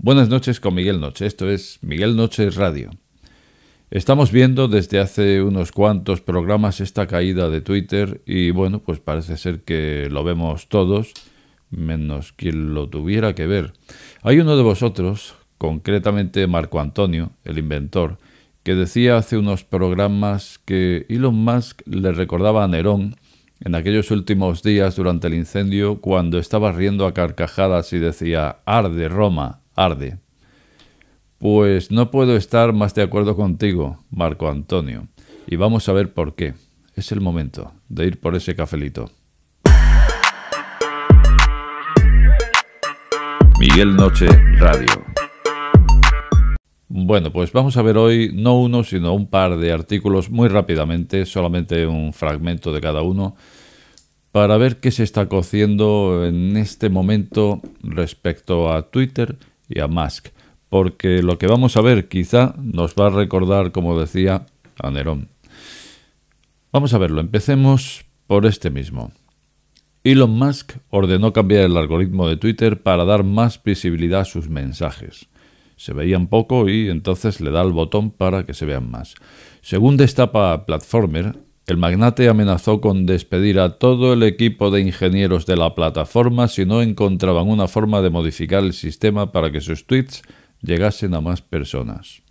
Buenas noches con Miguel Noche, esto es Miguel Noche Radio. Estamos viendo desde hace unos cuantos programas esta caída de Twitter y bueno, pues parece ser que lo vemos todos, menos quien lo tuviera que ver. Hay uno de vosotros, concretamente Marco Antonio, el inventor, que decía hace unos programas que Elon Musk le recordaba a Nerón en aquellos últimos días durante el incendio cuando estaba riendo a carcajadas y decía, arde Roma, arde. Pues no puedo estar más de acuerdo contigo, Marco Antonio, y vamos a ver por qué. Es el momento de ir por ese cafelito. Miguel Noche Radio. Bueno, pues vamos a ver hoy no uno, sino un par de artículos muy rápidamente, solamente un fragmento de cada uno, para ver qué se está cociendo en este momento respecto a Twitter y a Musk, porque lo que vamos a ver quizá nos va a recordar, como decía, a Nerón. Vamos a verlo, empecemos por este mismo. Elon Musk ordenó cambiar el algoritmo de Twitter para dar más visibilidad a sus mensajes. Se veían poco y entonces le da el botón para que se vean más. Según destapa Platformer, el magnate amenazó con despedir a todo el equipo de ingenieros de la plataforma si no encontraban una forma de modificar el sistema para que sus tweets llegasen a más personas.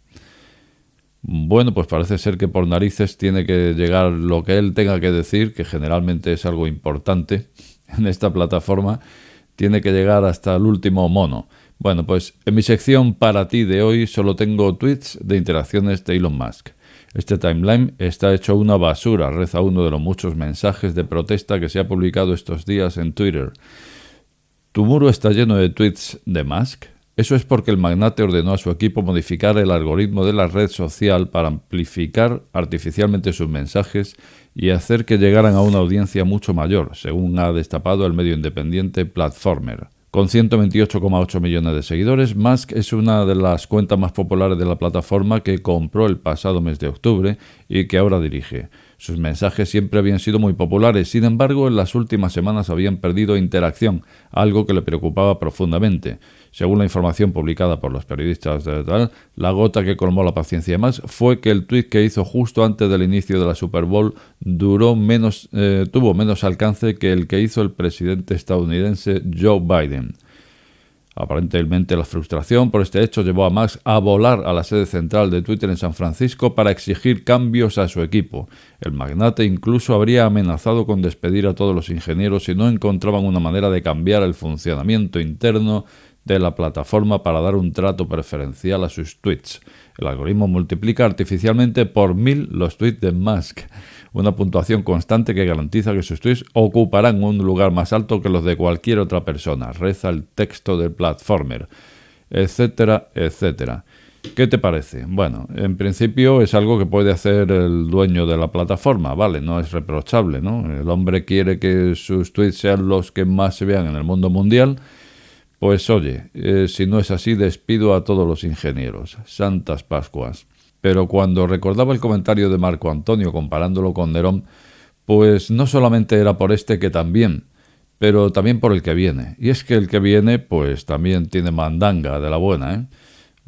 Bueno, pues parece ser que por narices tiene que llegar lo que él tenga que decir, que generalmente es algo importante en esta plataforma, tiene que llegar hasta el último mono. Bueno, pues en mi sección para ti de hoy solo tengo tweets de interacciones de Elon Musk. Este timeline está hecho una basura, reza uno de los muchos mensajes de protesta que se ha publicado estos días en Twitter. ¿Tu muro está lleno de tweets de Musk? Eso es porque el magnate ordenó a su equipo modificar el algoritmo de la red social para amplificar artificialmente sus mensajes y hacer que llegaran a una audiencia mucho mayor, según ha destapado el medio independiente Platformer. Con 128,8 millones de seguidores, Musk es una de las cuentas más populares de la plataforma que compró el pasado mes de octubre y que ahora dirige. Sus mensajes siempre habían sido muy populares, sin embargo, en las últimas semanas habían perdido interacción, algo que le preocupaba profundamente. Según la información publicada por los periodistas de Tal, la gota que colmó la paciencia más fue que el tuit que hizo justo antes del inicio de la Super Bowl duró menos, eh, tuvo menos alcance que el que hizo el presidente estadounidense Joe Biden. Aparentemente la frustración por este hecho llevó a Max a volar a la sede central de Twitter en San Francisco para exigir cambios a su equipo. El magnate incluso habría amenazado con despedir a todos los ingenieros si no encontraban una manera de cambiar el funcionamiento interno de la plataforma para dar un trato preferencial a sus tweets. El algoritmo multiplica artificialmente por mil los tweets de Musk, una puntuación constante que garantiza que sus tweets ocuparán un lugar más alto que los de cualquier otra persona, reza el texto del platformer, etcétera, etcétera. ¿Qué te parece? Bueno, en principio es algo que puede hacer el dueño de la plataforma, ¿vale? No es reprochable, ¿no? El hombre quiere que sus tweets sean los que más se vean en el mundo mundial pues oye, eh, si no es así, despido a todos los ingenieros. Santas Pascuas. Pero cuando recordaba el comentario de Marco Antonio comparándolo con Nerón, pues no solamente era por este que también, pero también por el que viene. Y es que el que viene, pues también tiene mandanga de la buena, ¿eh?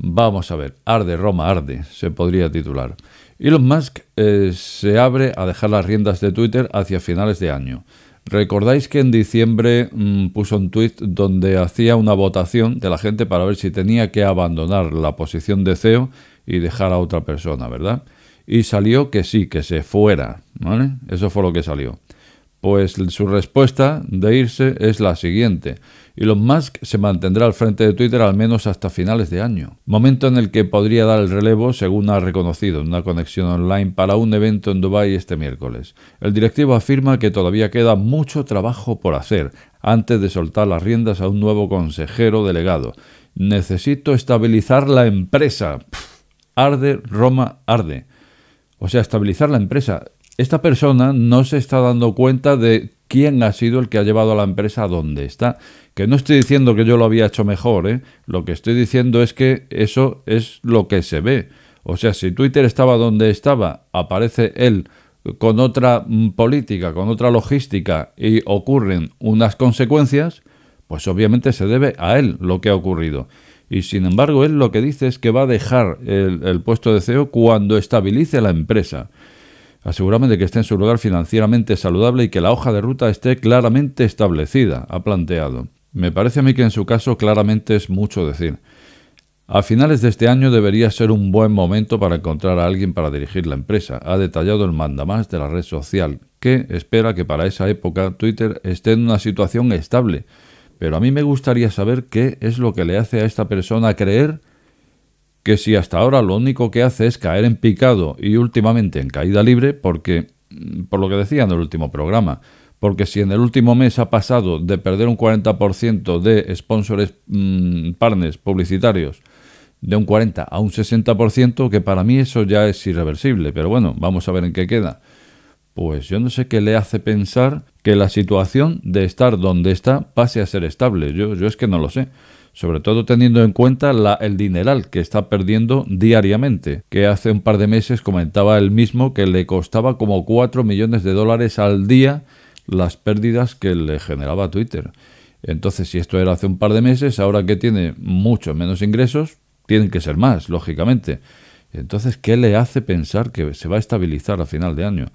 Vamos a ver, arde Roma, arde, se podría titular. Elon Musk eh, se abre a dejar las riendas de Twitter hacia finales de año. Recordáis que en diciembre mm, puso un tweet donde hacía una votación de la gente para ver si tenía que abandonar la posición de CEO y dejar a otra persona, ¿verdad? Y salió que sí, que se fuera, ¿vale? Eso fue lo que salió. Pues su respuesta de irse es la siguiente. Elon Musk se mantendrá al frente de Twitter al menos hasta finales de año, momento en el que podría dar el relevo, según ha reconocido en una conexión online para un evento en Dubái este miércoles. El directivo afirma que todavía queda mucho trabajo por hacer antes de soltar las riendas a un nuevo consejero delegado. Necesito estabilizar la empresa. arde, Roma, arde. O sea, estabilizar la empresa esta persona no se está dando cuenta de quién ha sido el que ha llevado a la empresa a donde está. Que no estoy diciendo que yo lo había hecho mejor, ¿eh? lo que estoy diciendo es que eso es lo que se ve. O sea, si Twitter estaba donde estaba, aparece él con otra mm, política, con otra logística y ocurren unas consecuencias, pues obviamente se debe a él lo que ha ocurrido. Y sin embargo, él lo que dice es que va a dejar el, el puesto de CEO cuando estabilice la empresa. Asegúrame de que esté en su lugar financieramente saludable y que la hoja de ruta esté claramente establecida, ha planteado. Me parece a mí que en su caso claramente es mucho decir. A finales de este año debería ser un buen momento para encontrar a alguien para dirigir la empresa, ha detallado el mandamás de la red social, que espera que para esa época Twitter esté en una situación estable. Pero a mí me gustaría saber qué es lo que le hace a esta persona creer que si hasta ahora lo único que hace es caer en picado y últimamente en caída libre, porque, mm, por lo que decía en el último programa, porque si en el último mes ha pasado de perder un 40% de sponsors mm, partners publicitarios de un 40 a un 60%, que para mí eso ya es irreversible, pero bueno, vamos a ver en qué queda. Pues yo no sé qué le hace pensar que la situación de estar donde está pase a ser estable. Yo, es que no lo sé. Sobre todo teniendo en cuenta el dineral que está perdiendo diariamente, que hace un par de meses comentaba él mismo que le costaba como 4 millones de dólares al día las pérdidas que le generaba Twitter. Entonces, si esto era hace un par de meses, ahora que tiene mucho menos ingresos, tienen que ser más, lógicamente. Entonces, ¿qué le hace pensar que se va a estabilizar a final de año?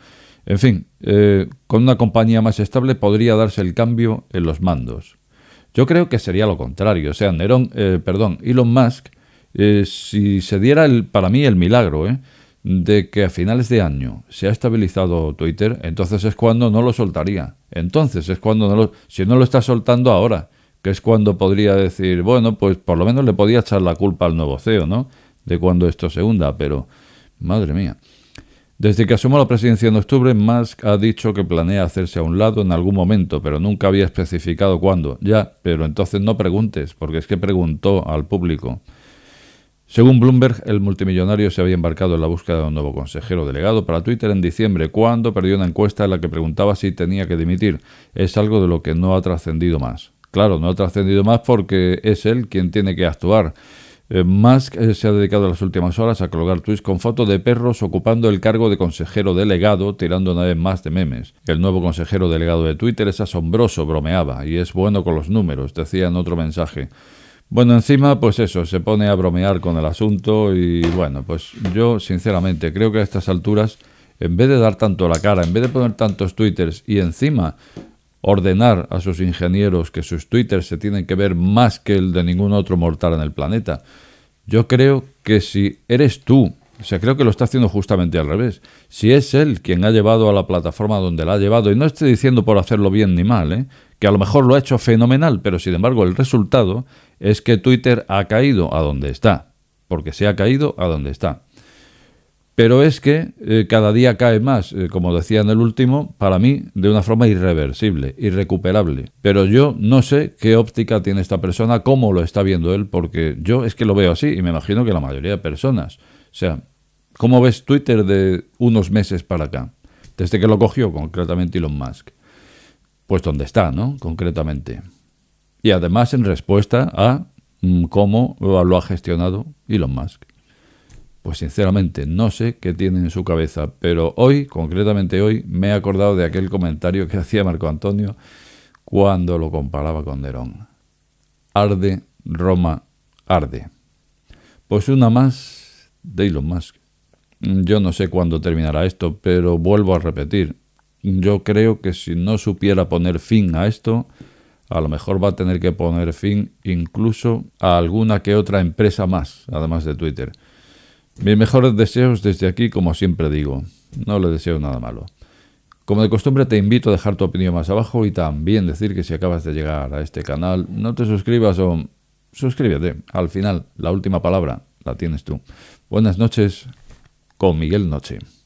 En fin, eh, con una compañía más estable podría darse el cambio en los mandos. Yo creo que sería lo contrario. O sea, Nerón, eh, perdón, Elon Musk, eh, si se diera el, para mí el milagro de que a finales de año se ha estabilizado Twitter, entonces es cuando no lo soltaría. Entonces es cuando no lo... Si no lo está soltando ahora, que es cuando podría decir, bueno, pues por lo menos le podía echar la culpa al nuevo CEO, ¿no? De cuando esto se hunda, pero... Madre mía. Desde que asumió la presidencia en octubre, Musk ha dicho que planea hacerse a un lado en algún momento, pero nunca había especificado cuándo. Ya, pero entonces no preguntes, porque es que preguntó al público. Según Bloomberg, el multimillonario se había embarcado en la búsqueda de un nuevo consejero delegado para Twitter en diciembre, cuando perdió una encuesta en la que preguntaba si tenía que dimitir. Es algo de lo que no ha trascendido más. Claro, no ha trascendido más porque es él quien tiene que actuar. Eh, Musk eh, se ha dedicado las últimas horas a colgar tweets con fotos de perros ocupando el cargo de consejero delegado, tirando una vez más de memes. El nuevo consejero delegado de Twitter es asombroso, bromeaba, y es bueno con los números, decía en otro mensaje. Bueno, encima, pues eso, se pone a bromear con el asunto y bueno, pues yo sinceramente creo que a estas alturas, en vez de dar tanto la cara, en vez de poner tantos twitters y encima ordenar a sus ingenieros que sus Twitter se tienen que ver más que el de ningún otro mortal en el planeta. Yo creo que si eres tú, o sea, creo que lo está haciendo justamente al revés. Si es él quien ha llevado a la plataforma donde la ha llevado, y no estoy diciendo por hacerlo bien ni mal, ¿eh? que a lo mejor lo ha hecho fenomenal, pero sin embargo el resultado es que Twitter ha caído a donde está, porque se ha caído a donde está. Pero es que eh, cada día cae más, eh, como decía en el último, para mí de una forma irreversible, irrecuperable. Pero yo no sé qué óptica tiene esta persona, cómo lo está viendo él, porque yo es que lo veo así y me imagino que la mayoría de personas. O sea, ¿cómo ves Twitter de unos meses para acá? Desde que lo cogió concretamente Elon Musk. Pues dónde está, ¿no? Concretamente. Y además en respuesta a mm, cómo lo ha gestionado Elon Musk. Pues sinceramente no sé qué tiene en su cabeza, pero hoy, concretamente hoy, me he acordado de aquel comentario que hacía Marco Antonio cuando lo comparaba con Nerón. Arde, Roma, arde. Pues una más de Musk. Yo no sé cuándo terminará esto, pero vuelvo a repetir. Yo creo que si no supiera poner fin a esto, a lo mejor va a tener que poner fin incluso a alguna que otra empresa más, además de Twitter. Mis mejores deseos desde aquí, como siempre digo. No le deseo nada malo. Como de costumbre te invito a dejar tu opinión más abajo y también decir que si acabas de llegar a este canal, no te suscribas o suscríbete. Al final, la última palabra la tienes tú. Buenas noches con Miguel Noche.